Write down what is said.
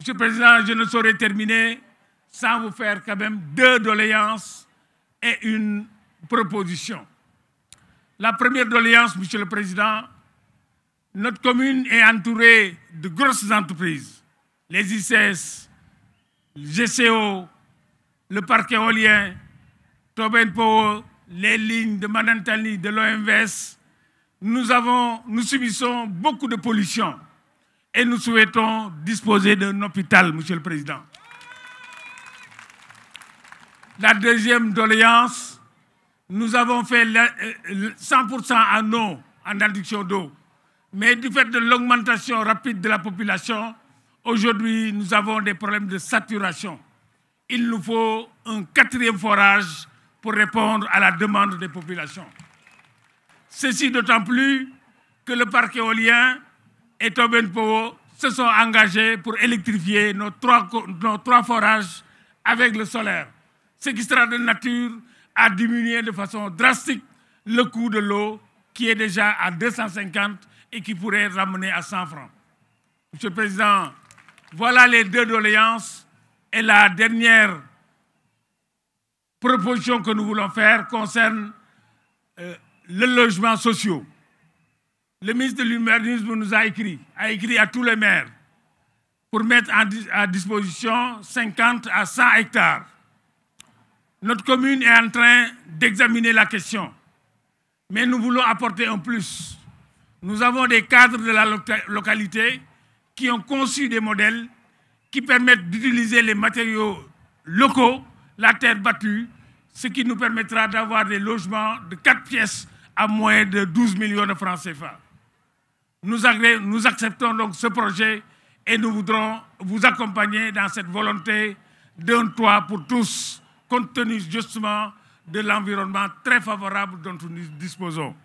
Monsieur le Président, je ne saurais terminer sans vous faire quand même deux doléances et une proposition. La première doléance, Monsieur le Président, notre commune est entourée de grosses entreprises, les ICS, le GCO, le parc éolien, Tobin les lignes de Manantali, de l'OMVS. Nous, nous subissons beaucoup de pollution et nous souhaitons disposer d'un hôpital, Monsieur le Président. La deuxième doléance, nous avons fait 100% euh, en eau, en addiction d'eau. Mais du fait de l'augmentation rapide de la population, aujourd'hui, nous avons des problèmes de saturation. Il nous faut un quatrième forage pour répondre à la demande des populations. Ceci d'autant plus que le parc éolien et Tobin Powo se sont engagés pour électrifier nos trois, forages avec le solaire, ce qui sera de nature à diminuer de façon drastique le coût de l'eau qui est déjà à 250 et qui pourrait ramener à 100 francs. Monsieur le Président, voilà les deux doléances et la dernière proposition que nous voulons faire concerne euh, les logements sociaux. Le ministre de l'Humanisme nous a écrit, a écrit à tous les maires pour mettre à disposition 50 à 100 hectares. Notre commune est en train d'examiner la question, mais nous voulons apporter en plus. Nous avons des cadres de la localité qui ont conçu des modèles qui permettent d'utiliser les matériaux locaux, la terre battue, ce qui nous permettra d'avoir des logements de 4 pièces à moins de 12 millions de francs CFA. Nous, acceptons donc ce projet et nous voudrons vous accompagner dans cette volonté d'un toit pour tous, compte tenu justement de l'environnement très favorable dont nous disposons.